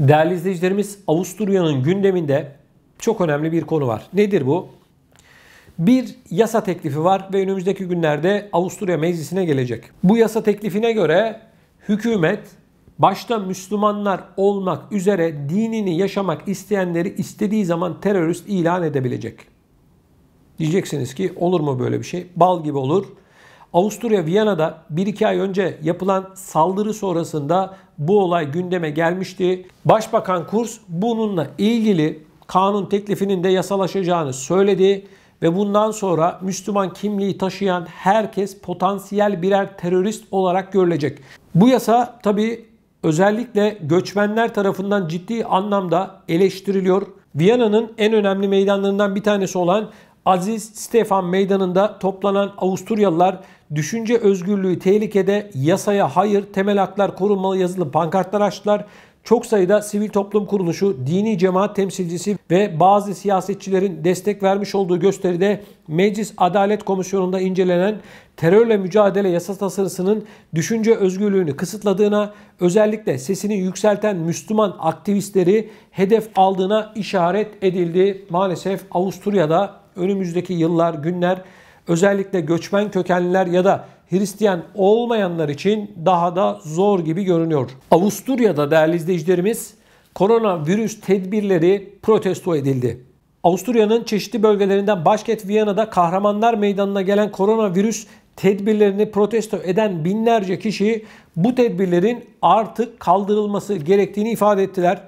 Değerli izleyicilerimiz Avusturya'nın gündeminde çok önemli bir konu var. Nedir bu? Bir yasa teklifi var ve önümüzdeki günlerde Avusturya Meclisi'ne gelecek. Bu yasa teklifine göre hükümet başta Müslümanlar olmak üzere dinini yaşamak isteyenleri istediği zaman terörist ilan edebilecek. Diyeceksiniz ki olur mu böyle bir şey? Bal gibi olur. Avusturya Viyana'da 1-2 ay önce yapılan saldırı sonrasında bu olay gündeme gelmişti. Başbakan Kurs bununla ilgili kanun teklifinin de yasalaşacağını söyledi ve bundan sonra Müslüman kimliği taşıyan herkes potansiyel birer terörist olarak görülecek. Bu yasa tabi özellikle göçmenler tarafından ciddi anlamda eleştiriliyor. Viyana'nın en önemli meydanlarından bir tanesi olan Aziz Stefan Meydanı'nda toplanan Avusturyalılar Düşünce özgürlüğü tehlikede, yasaya hayır, temel haklar korunmalı yazılı pankartlar açtılar. Çok sayıda sivil toplum kuruluşu, dini cemaat temsilcisi ve bazı siyasetçilerin destek vermiş olduğu gösteride Meclis Adalet Komisyonu'nda incelenen terörle mücadele yasa tasarısının düşünce özgürlüğünü kısıtladığına, özellikle sesini yükselten Müslüman aktivistleri hedef aldığına işaret edildi. Maalesef Avusturya'da önümüzdeki yıllar, günler özellikle göçmen kökenliler ya da Hristiyan olmayanlar için daha da zor gibi görünüyor. Avusturya'da değerli izleyicilerimiz koronavirüs tedbirleri protesto edildi. Avusturya'nın çeşitli bölgelerinden başkent Viyana'da Kahramanlar Meydanı'na gelen koronavirüs tedbirlerini protesto eden binlerce kişi bu tedbirlerin artık kaldırılması gerektiğini ifade ettiler.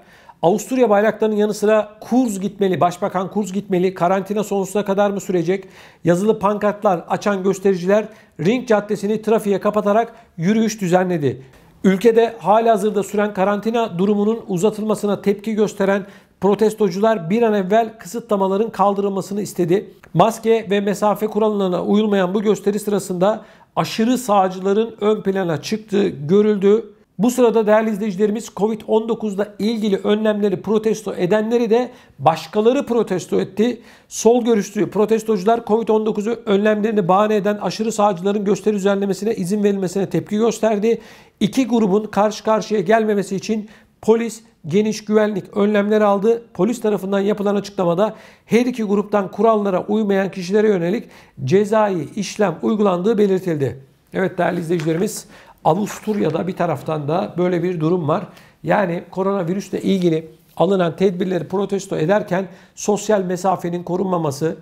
Avusturya bayraklarının yanı sıra Kurz gitmeli, Başbakan Kurz gitmeli. Karantina sonsuza kadar mı sürecek? Yazılı pankartlar açan göstericiler Ring Caddesi'ni trafiğe kapatarak yürüyüş düzenledi. Ülkede halihazırda süren karantina durumunun uzatılmasına tepki gösteren protestocular bir an evvel kısıtlamaların kaldırılmasını istedi. Maske ve mesafe kurallarına uyulmayan bu gösteri sırasında aşırı sağcıların ön plana çıktığı görüldü. Bu sırada değerli izleyicilerimiz covid 19 ile ilgili önlemleri protesto edenleri de başkaları protesto etti. Sol görüşlü protestocular covid 19'u önlemlerini bahane eden aşırı sağcıların gösteri düzenlemesine izin verilmesine tepki gösterdi. İki grubun karşı karşıya gelmemesi için polis geniş güvenlik önlemleri aldı. Polis tarafından yapılan açıklamada her iki gruptan kurallara uymayan kişilere yönelik cezai işlem uygulandığı belirtildi. Evet değerli izleyicilerimiz Avusturya'da bir taraftan da böyle bir durum var. Yani koronavirüsle ilgili alınan tedbirleri protesto ederken sosyal mesafenin korunmaması,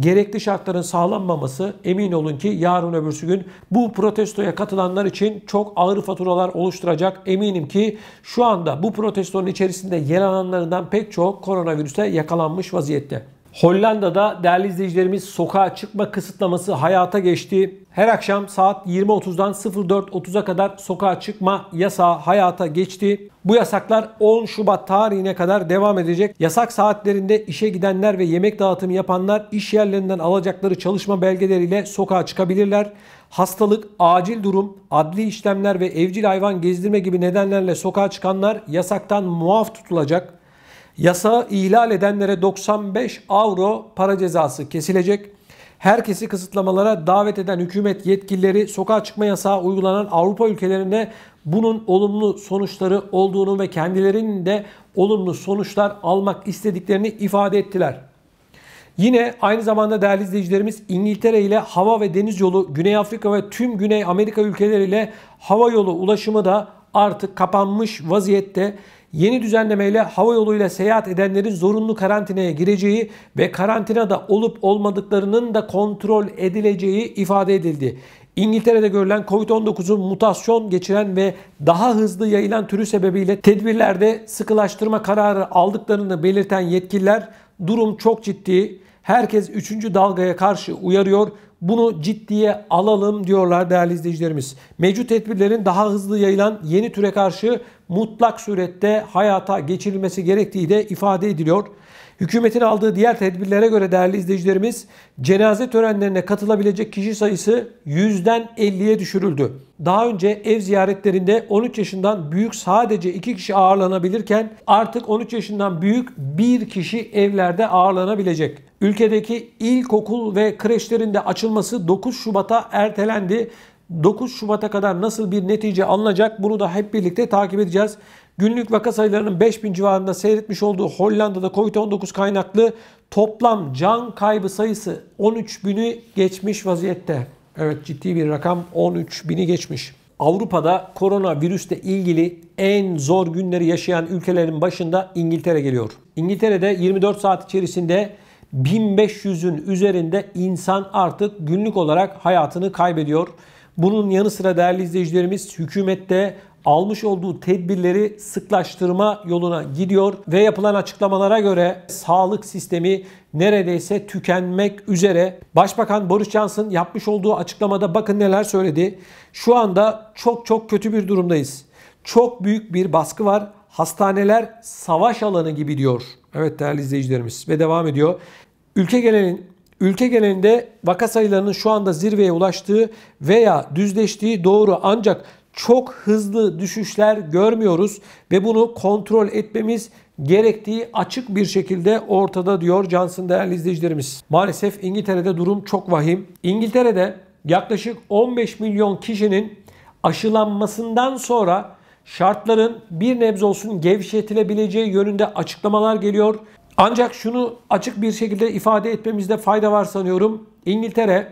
gerekli şartların sağlanmaması emin olun ki yarın öbürsü gün bu protestoya katılanlar için çok ağır faturalar oluşturacak. Eminim ki şu anda bu protestonun içerisinde yer alanlarından pek çok koronavirüse yakalanmış vaziyette. Hollanda'da değerli izleyicilerimiz sokağa çıkma kısıtlaması hayata geçti. Her akşam saat 20.30'dan 04.30'a kadar sokağa çıkma yasağı hayata geçti. Bu yasaklar 10 Şubat tarihine kadar devam edecek. Yasak saatlerinde işe gidenler ve yemek dağıtımı yapanlar iş yerlerinden alacakları çalışma belgeleriyle sokağa çıkabilirler. Hastalık, acil durum, adli işlemler ve evcil hayvan gezdirme gibi nedenlerle sokağa çıkanlar yasaktan muaf tutulacak. Yasağı ihlal edenlere 95 avro para cezası kesilecek. Herkesi kısıtlamalara davet eden hükümet yetkilileri sokağa çıkma yasağı uygulanan Avrupa ülkelerinde bunun olumlu sonuçları olduğunu ve kendilerinin de olumlu sonuçlar almak istediklerini ifade ettiler. Yine aynı zamanda değerli izleyicilerimiz İngiltere ile hava ve deniz yolu, Güney Afrika ve tüm Güney Amerika ülkeleriyle hava yolu ulaşımı da artık kapanmış vaziyette. Yeni düzenlemeyle hava yoluyla seyahat edenlerin zorunlu karantinaya gireceği ve karantinada olup olmadıklarının da kontrol edileceği ifade edildi. İngiltere'de görülen COVID-19'un mutasyon geçiren ve daha hızlı yayılan türü sebebiyle tedbirlerde sıkılaştırma kararı aldıklarını belirten yetkililer durum çok ciddi. Herkes 3. dalgaya karşı uyarıyor. Bunu ciddiye alalım diyorlar değerli izleyicilerimiz. Mevcut tedbirlerin daha hızlı yayılan yeni türe karşı mutlak surette hayata geçirilmesi gerektiği de ifade ediliyor. Hükümetin aldığı diğer tedbirlere göre değerli izleyicilerimiz cenaze törenlerine katılabilecek kişi sayısı 100'den 50'ye düşürüldü. Daha önce ev ziyaretlerinde 13 yaşından büyük sadece 2 kişi ağırlanabilirken artık 13 yaşından büyük 1 kişi evlerde ağırlanabilecek. Ülkedeki ilkokul ve kreşlerin de açılması 9 Şubat'a ertelendi. 9 Şubat'a kadar nasıl bir netice alınacak bunu da hep birlikte takip edeceğiz. Günlük vaka sayılarının 5000 civarında seyretmiş olduğu Hollanda'da Covid-19 kaynaklı toplam can kaybı sayısı 13.000'ü geçmiş vaziyette. Evet ciddi bir rakam 13.000'i geçmiş. Avrupa'da koronavirüsle ilgili en zor günleri yaşayan ülkelerin başında İngiltere geliyor. İngiltere'de 24 saat içerisinde 1500'ün üzerinde insan artık günlük olarak hayatını kaybediyor. Bunun yanı sıra değerli izleyicilerimiz hükümette almış olduğu tedbirleri sıklaştırma yoluna gidiyor ve yapılan açıklamalara göre sağlık sistemi neredeyse tükenmek üzere. Başbakan Boris Johnson yapmış olduğu açıklamada bakın neler söyledi. Şu anda çok çok kötü bir durumdayız. Çok büyük bir baskı var. Hastaneler savaş alanı gibi diyor. Evet değerli izleyicilerimiz ve devam ediyor. Ülke genelin Ülke genelinde vaka sayılarının şu anda zirveye ulaştığı veya düzleştiği doğru ancak çok hızlı düşüşler görmüyoruz ve bunu kontrol etmemiz gerektiği açık bir şekilde ortada diyor Johnson değerli izleyicilerimiz. Maalesef İngiltere'de durum çok vahim. İngiltere'de yaklaşık 15 milyon kişinin aşılanmasından sonra şartların bir nebze olsun gevşetilebileceği yönünde açıklamalar geliyor. Ancak şunu açık bir şekilde ifade etmemizde fayda var sanıyorum. İngiltere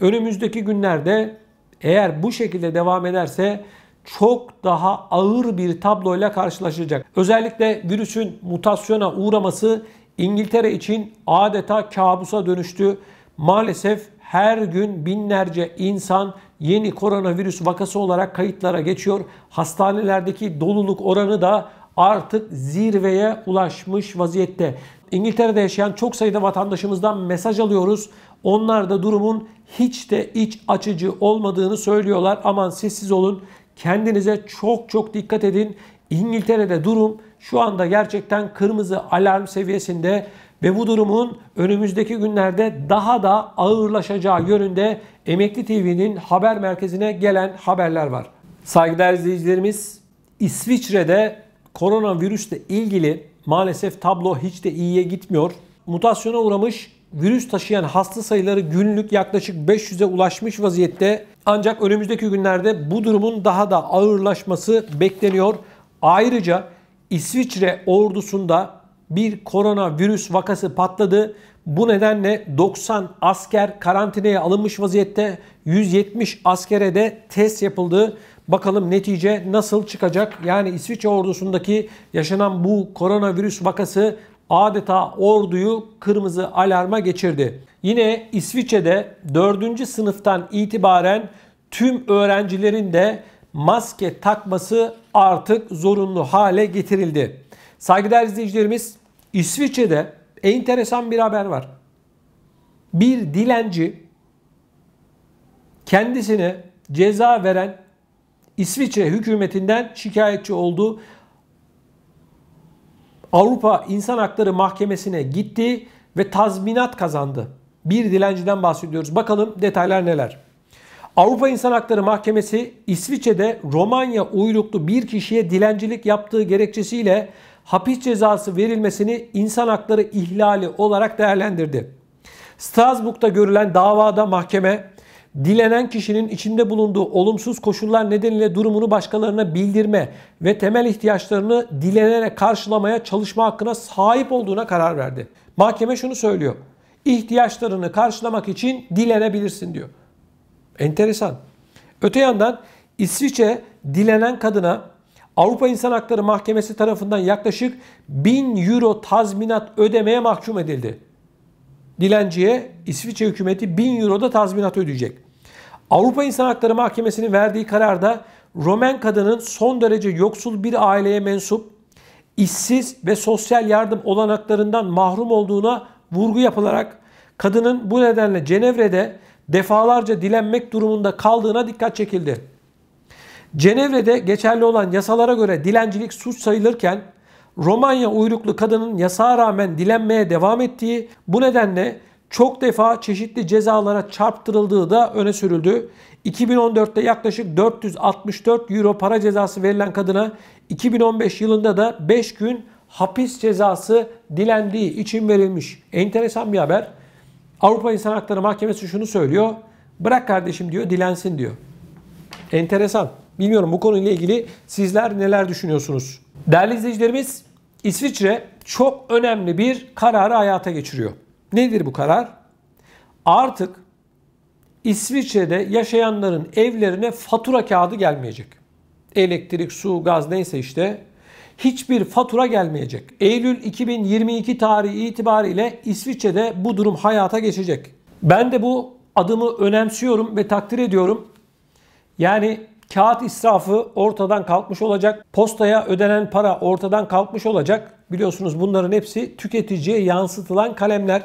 önümüzdeki günlerde eğer bu şekilde devam ederse çok daha ağır bir tabloyla karşılaşacak. Özellikle virüsün mutasyona uğraması İngiltere için adeta kabusa dönüştü. Maalesef her gün binlerce insan yeni koronavirüs vakası olarak kayıtlara geçiyor. Hastanelerdeki doluluk oranı da artık zirveye ulaşmış vaziyette. İngiltere'de yaşayan çok sayıda vatandaşımızdan mesaj alıyoruz. Onlar da durumun hiç de iç açıcı olmadığını söylüyorlar. Aman sessiz olun. Kendinize çok çok dikkat edin. İngiltere'de durum şu anda gerçekten kırmızı alarm seviyesinde ve bu durumun önümüzdeki günlerde daha da ağırlaşacağı yönünde Emekli TV'nin haber merkezine gelen haberler var. Saygıdeğer izleyicilerimiz İsviçre'de koronavirüsle ilgili maalesef tablo hiç de iyiye gitmiyor. Mutasyona uğramış virüs taşıyan hasta sayıları günlük yaklaşık 500'e ulaşmış vaziyette. Ancak önümüzdeki günlerde bu durumun daha da ağırlaşması bekleniyor. Ayrıca İsviçre ordusunda bir koronavirüs vakası patladı. Bu nedenle 90 asker karantinaya alınmış vaziyette 170 askere de test yapıldı. Bakalım netice nasıl çıkacak? Yani İsviçre ordusundaki yaşanan bu koronavirüs vakası adeta orduyu kırmızı alarma geçirdi. Yine İsviçre'de 4. sınıftan itibaren tüm öğrencilerin de maske takması artık zorunlu hale getirildi. Saygıdeğer izleyicilerimiz İsviçre'de enteresan bir haber var. Bir dilenci kendisine ceza veren İsviçre hükümetinden şikayetçi oldu. Avrupa İnsan Hakları Mahkemesi'ne gitti ve tazminat kazandı. Bir dilenciden bahsediyoruz. Bakalım detaylar neler? Avrupa İnsan Hakları Mahkemesi İsviçre'de Romanya uyruklu bir kişiye dilencilik yaptığı gerekçesiyle hapis cezası verilmesini insan hakları ihlali olarak değerlendirdi. Strasbourg'da görülen davada mahkeme dilenen kişinin içinde bulunduğu olumsuz koşullar nedeniyle durumunu başkalarına bildirme ve temel ihtiyaçlarını dilenerek karşılamaya çalışma hakkına sahip olduğuna karar verdi. Mahkeme şunu söylüyor. İhtiyaçlarını karşılamak için dilenebilirsin diyor. Enteresan. Öte yandan İsviçre dilenen kadına Avrupa İnsan Hakları Mahkemesi tarafından yaklaşık 1000 euro tazminat ödemeye mahkum edildi dilenciye İsviçre hükümeti 1000 euro da tazminat ödeyecek. Avrupa İnsan Hakları Mahkemesi'nin verdiği kararda Romen kadının son derece yoksul bir aileye mensup, işsiz ve sosyal yardım olanaklarından mahrum olduğuna vurgu yapılarak kadının bu nedenle Cenevre'de defalarca dilenmek durumunda kaldığına dikkat çekildi. Cenevre'de geçerli olan yasalara göre dilencilik suç sayılırken Romanya uyruklu kadının yasağa rağmen dilenmeye devam ettiği, bu nedenle çok defa çeşitli cezalara çarptırıldığı da öne sürüldü. 2014'te yaklaşık 464 euro para cezası verilen kadına 2015 yılında da 5 gün hapis cezası dilendiği için verilmiş. Enteresan bir haber. Avrupa İnsan Hakları Mahkemesi şunu söylüyor. Bırak kardeşim diyor, dilensin diyor. Enteresan. Bilmiyorum bu konuyla ilgili sizler neler düşünüyorsunuz? Değerli izleyicilerimiz İsviçre çok önemli bir kararı hayata geçiriyor. Nedir bu karar? Artık İsviçre'de yaşayanların evlerine fatura kağıdı gelmeyecek. Elektrik, su, gaz neyse işte hiçbir fatura gelmeyecek. Eylül 2022 tarihi itibariyle İsviçre'de bu durum hayata geçecek. Ben de bu adımı önemsiyorum ve takdir ediyorum. Yani Kağıt israfı ortadan kalkmış olacak. Postaya ödenen para ortadan kalkmış olacak. Biliyorsunuz bunların hepsi tüketiciye yansıtılan kalemler.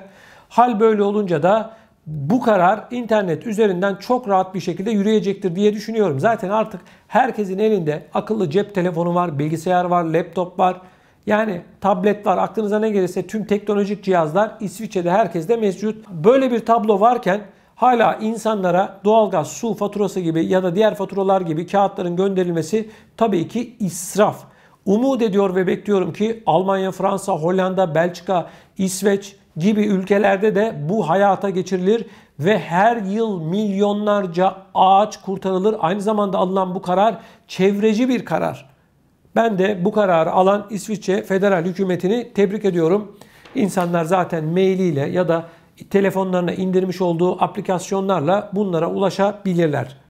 Hal böyle olunca da bu karar internet üzerinden çok rahat bir şekilde yürüyecektir diye düşünüyorum. Zaten artık herkesin elinde akıllı cep telefonu var, bilgisayar var, laptop var. Yani tablet var. Aklınıza ne gelirse tüm teknolojik cihazlar İsviçre'de herkeste mevcut. Böyle bir tablo varken hala insanlara doğalgaz, su faturası gibi ya da diğer faturalar gibi kağıtların gönderilmesi tabii ki israf. Umut ediyor ve bekliyorum ki Almanya, Fransa, Hollanda, Belçika, İsveç gibi ülkelerde de bu hayata geçirilir ve her yıl milyonlarca ağaç kurtarılır. Aynı zamanda alınan bu karar çevreci bir karar. Ben de bu kararı alan İsviçre federal hükümetini tebrik ediyorum. İnsanlar zaten mailiyle ya da telefonlarına indirmiş olduğu aplikasyonlarla bunlara ulaşabilirler.